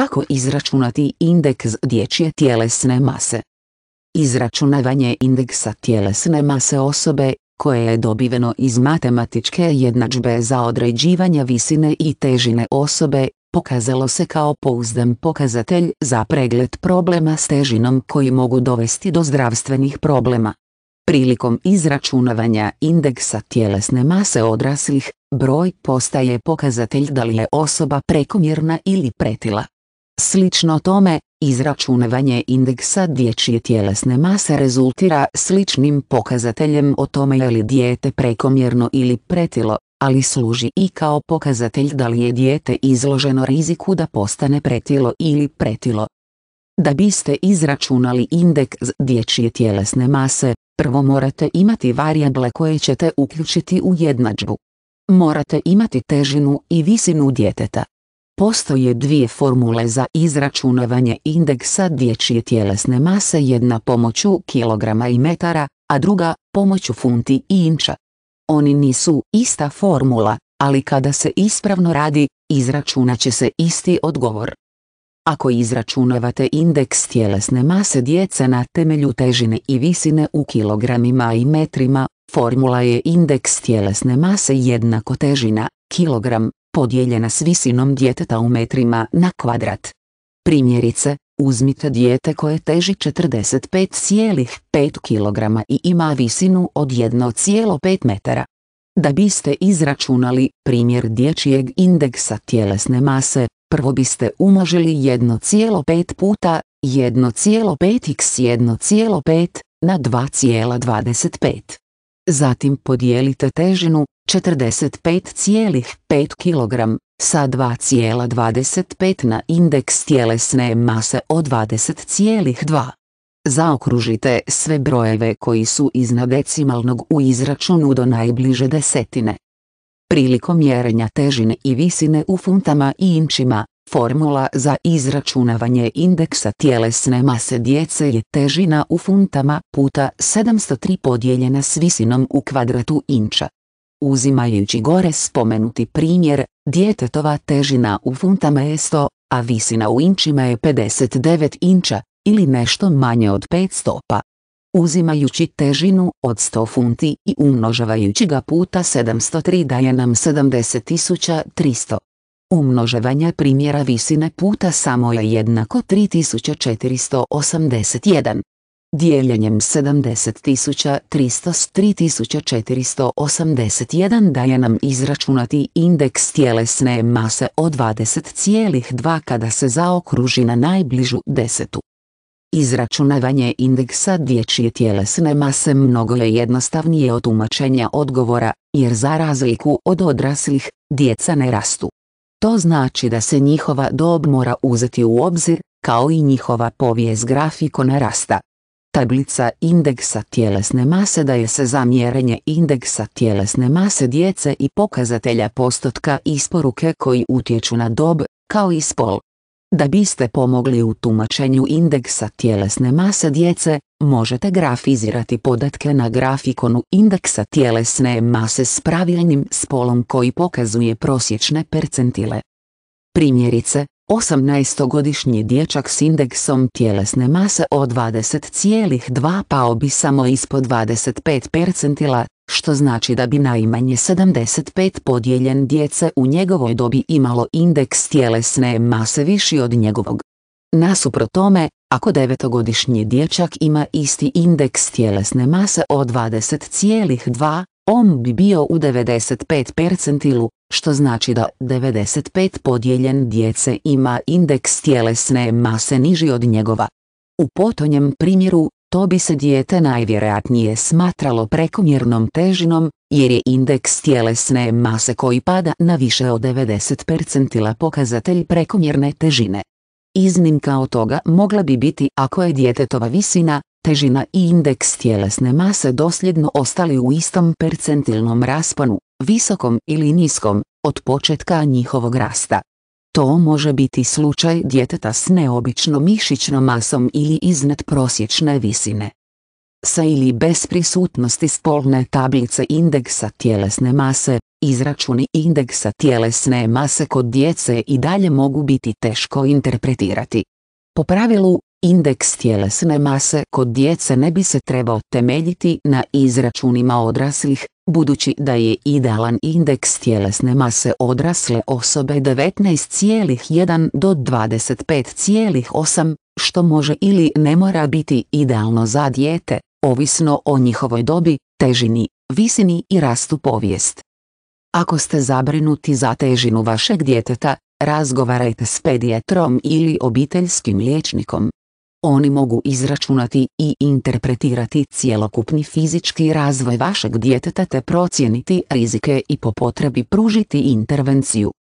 Kako izračunati indeks dječje tjelesne mase? Izračunavanje indeksa tjelesne mase osobe, koje je dobiveno iz matematičke jednadžbe za određivanje visine i težine osobe, pokazalo se kao pouzdan pokazatelj za pregled problema s težinom koji mogu dovesti do zdravstvenih problema. Prilikom izračunavanja indeksa tjelesne mase odraslih, broj postaje pokazatelj da li je osoba prekomjerna ili pretila. Slično tome, izračunavanje indeksa dječje tjelesne mase rezultira sličnim pokazateljem o tome je li dijete prekomjerno ili pretilo, ali služi i kao pokazatelj da li je dijete izloženo riziku da postane pretilo ili pretilo. Da biste izračunali indeks dječje tjelesne mase, prvo morate imati varijable koje ćete uključiti u jednadžbu. Morate imati težinu i visinu djeteta. Postoje dvije formule za izračunavanje indeksa dječje tjelesne mase jedna pomoću kilograma i metara, a druga pomoću funti i inča. Oni nisu ista formula, ali kada se ispravno radi, izračunaće će se isti odgovor. Ako izračunavate indeks tjelesne mase djece na temelju težine i visine u kilogramima i metrima, formula je indeks tjelesne mase jednako težina, kilogram, podijeljena s visinom djeteta u metrima na kvadrat. Primjerice, uzmite dijete koje teži 45,5 kg i ima visinu od 1,5 metara. Da biste izračunali primjer dječijeg indeksa tjelesne mase, prvo biste umožili 1,5 puta 1,5 x 1,5 na 2,25. Zatim podijelite težinu 45,5 kg sa 2,25 na indeks tjelesne mase od 20,2. Zaokružite sve brojeve koji su iznad decimalnog u izračunu do najbliže desetine. Prilikom mjerenja težine i visine u funtama i inčima, Formula za izračunavanje indeksa tjelesne mase djece je težina u funtama puta 703 podijeljena s visinom u kvadratu inča. Uzimajući gore spomenuti primjer, djetetova težina u funtama je 100, a visina u inčima je 59 inča, ili nešto manje od 5 stopa. Uzimajući težinu od 100 funti i umnožavajući ga puta 703 daje nam 70.300. Umnoževanja primjera visine puta samo je jednako 3481. Dijeljenjem 70300 s 3481 daje nam izračunati indeks tjelesne mase od 20,2 kada se zaokruži na najbližu desetu. Izračunavanje indeksa dječje tjelesne mase mnogo je jednostavnije od tumačenja odgovora, jer za razliku od odraslih, djeca ne rastu. To znači da se njihova dob mora uzeti u obzir, kao i njihova povijest grafiko narasta. Tablica indeksa tjelesne mase daje se za mjerenje indeksa tjelesne mase djece i pokazatelja postotka isporuke koji utječu na dob, kao i spol. Da biste pomogli u tumačenju indeksa tjelesne mase djece, možete grafizirati podatke na grafikonu indeksa tjelesne mase s pravilnim spolom koji pokazuje prosječne percentile. Primjerice, 18-godišnji dječak s indeksom tjelesne mase od 20,2 pao bi samo ispod 25 percentila, što znači da bi najmanje 75 podijeljen djece u njegovoj dobi imalo indeks tjelesne mase viši od njegovog. Nasuprot tome, ako devetogodišnji dječak ima isti indeks tjelesne mase od 20,2, on bi bio u 95 percentilu, što znači da 95 podijeljen djece ima indeks tjelesne mase niži od njegova. U potonjem primjeru, to bi se dijete najvjerojatnije smatralo prekomjernom težinom, jer je indeks tjelesne mase koji pada na više od 90 percentila pokazatelj prekomjerne težine. Iznimka od toga mogla bi biti ako je djetetova visina, težina i indeks tjelesne mase dosljedno ostali u istom percentilnom rasponu, visokom ili niskom, od početka njihovog rasta. To može biti slučaj djeteta s neobično mišićnom masom ili iznad prosječne visine. Sa ili bez prisutnosti spolne tablice indeksa tjelesne mase, izračuni indeksa tjelesne mase kod djece i dalje mogu biti teško interpretirati. Po pravilu, indeks tjelesne mase kod djece ne bi se trebao temeljiti na izračunima odraslih, budući da je idealan indeks tjelesne mase odrasle osobe 19,1 do 25,8, što može ili ne mora biti idealno za dijete, ovisno o njihovoj dobi, težini, visini i rastu povijest. Ako ste zabrinuti za težinu vašeg djeteta, razgovarajte s pedijatrom ili obiteljskim liječnikom. Oni mogu izračunati i interpretirati cjelokupni fizički razvoj vašeg djeteta te procijeniti rizike i po potrebi pružiti intervenciju.